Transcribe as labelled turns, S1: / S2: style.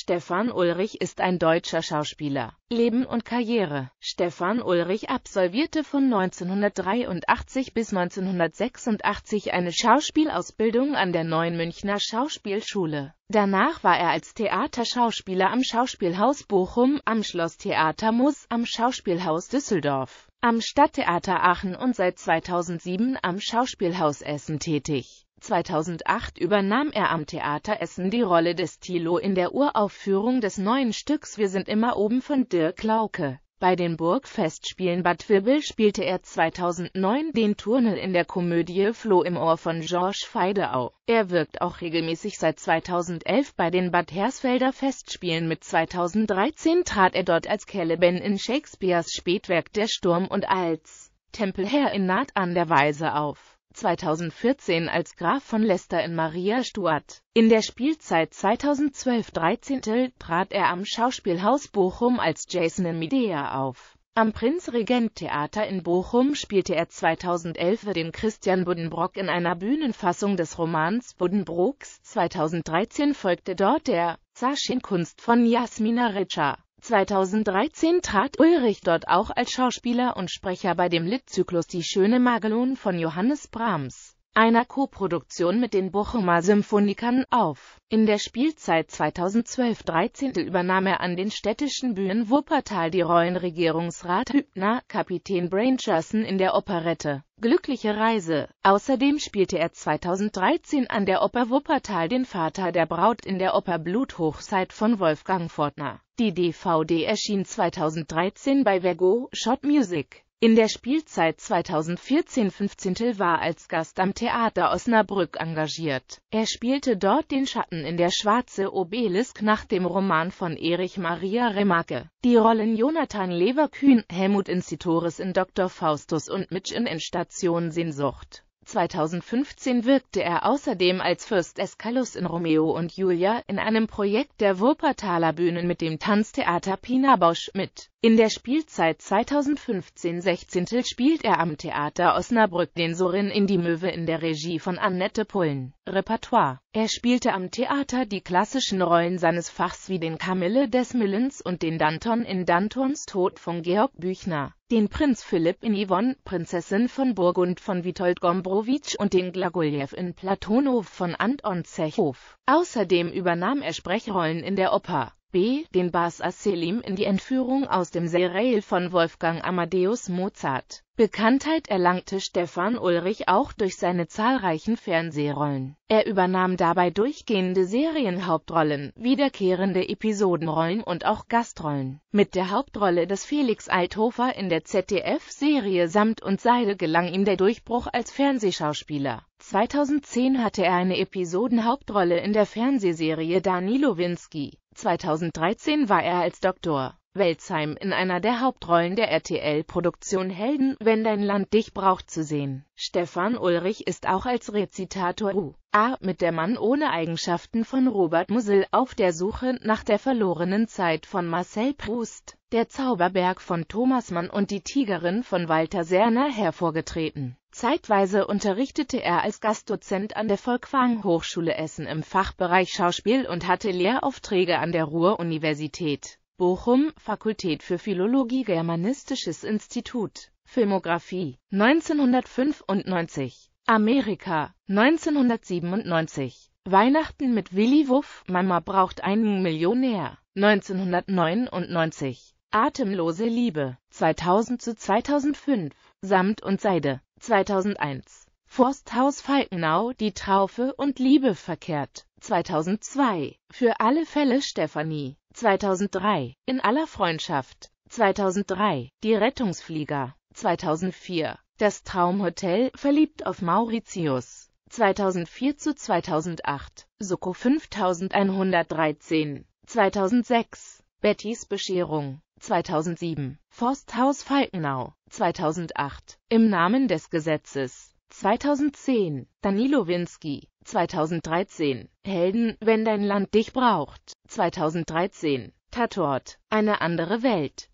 S1: Stefan Ulrich ist ein deutscher Schauspieler. Leben und Karriere Stefan Ulrich absolvierte von 1983 bis 1986 eine Schauspielausbildung an der Neuen Münchner Schauspielschule. Danach war er als Theaterschauspieler am Schauspielhaus Bochum, am Schloss Theater Muss, am Schauspielhaus Düsseldorf, am Stadttheater Aachen und seit 2007 am Schauspielhaus Essen tätig. 2008 übernahm er am Theater Essen die Rolle des Thilo in der Uraufführung des neuen Stücks Wir sind immer oben von Dirk Lauke. Bei den Burgfestspielen Bad Wibbel spielte er 2009 den Turnel in der Komödie Floh im Ohr von Georges Feideau. Er wirkt auch regelmäßig seit 2011 bei den Bad Hersfelder Festspielen mit 2013 trat er dort als Caliban in Shakespeares Spätwerk Der Sturm und als Tempelherr in Naht an der Weise auf. 2014 als Graf von Leicester in Maria Stuart. In der Spielzeit 2012-13 trat er am Schauspielhaus Bochum als Jason in Medea auf. Am Prinzregent-Theater in Bochum spielte er 2011 den Christian Buddenbrock in einer Bühnenfassung des Romans Buddenbrooks. 2013 folgte dort der sachin von Jasmina Ritscher. 2013 trat Ulrich dort auch als Schauspieler und Sprecher bei dem Litzyklus Die schöne Magelon von Johannes Brahms einer Koproduktion mit den Bochumer Symphonikern, auf. In der Spielzeit 2012-13 übernahm er an den städtischen Bühnen Wuppertal die Rollen Regierungsrat Hübner, Kapitän Braincherson in der Operette Glückliche Reise. Außerdem spielte er 2013 an der Oper Wuppertal den Vater der Braut in der Oper Bluthochzeit von Wolfgang Fortner. Die DVD erschien 2013 bei Vergo Shot Music. In der Spielzeit 2014-15 war als Gast am Theater Osnabrück engagiert. Er spielte dort den Schatten in der Schwarze Obelisk nach dem Roman von Erich Maria Remarque. Die Rollen Jonathan Leverkühn, Helmut Inzitoris in Dr. Faustus und Mitch in Endstation Sehnsucht. 2015 wirkte er außerdem als Fürst Escalus in Romeo und Julia in einem Projekt der Wuppertaler Bühnen mit dem Tanztheater Pina Bausch mit. In der Spielzeit 2015-16 spielt er am Theater Osnabrück den Sorin in die Möwe in der Regie von Annette Pullen. Repertoire Er spielte am Theater die klassischen Rollen seines Fachs wie den Camille des Millens und den Danton in Dantons Tod von Georg Büchner, den Prinz Philipp in Yvonne, Prinzessin von Burgund von Witold Gombrowicz und den Glagoljew in Platonow von Anton Zechow. Außerdem übernahm er Sprechrollen in der Oper. B. den Bas Asselim in die Entführung aus dem Serail von Wolfgang Amadeus Mozart. Bekanntheit erlangte Stefan Ulrich auch durch seine zahlreichen Fernsehrollen. Er übernahm dabei durchgehende Serienhauptrollen, wiederkehrende Episodenrollen und auch Gastrollen. Mit der Hauptrolle des Felix Althofer in der ZDF-Serie Samt und Seide gelang ihm der Durchbruch als Fernsehschauspieler. 2010 hatte er eine Episodenhauptrolle in der Fernsehserie Danilowinski. 2013 war er als Dr. Welzheim in einer der Hauptrollen der RTL-Produktion Helden, wenn dein Land dich braucht zu sehen. Stefan Ulrich ist auch als Rezitator U.A. mit der Mann ohne Eigenschaften von Robert Musil auf der Suche nach der verlorenen Zeit von Marcel Proust, der Zauberberg von Thomas Mann und die Tigerin von Walter Serner hervorgetreten. Zeitweise unterrichtete er als Gastdozent an der Volkwang Hochschule Essen im Fachbereich Schauspiel und hatte Lehraufträge an der Ruhr-Universität. Bochum, Fakultät für Philologie Germanistisches Institut, Filmografie, 1995, Amerika, 1997, Weihnachten mit Willi Wuff, Mama braucht einen Millionär, 1999, Atemlose Liebe, 2000 zu 2005, Samt und Seide, 2001. Forsthaus Falkenau, die Traufe und Liebe verkehrt, 2002. Für alle Fälle Stefanie, 2003, in aller Freundschaft, 2003, die Rettungsflieger, 2004, das Traumhotel, verliebt auf Mauritius, 2004 zu 2008, Soko 5113, 2006, Bettys Bescherung, 2007, Forsthaus Falkenau, 2008, im Namen des Gesetzes, 2010, Danilo Winski, 2013. Helden, wenn dein Land dich braucht. 2013. Tatort. Eine andere Welt.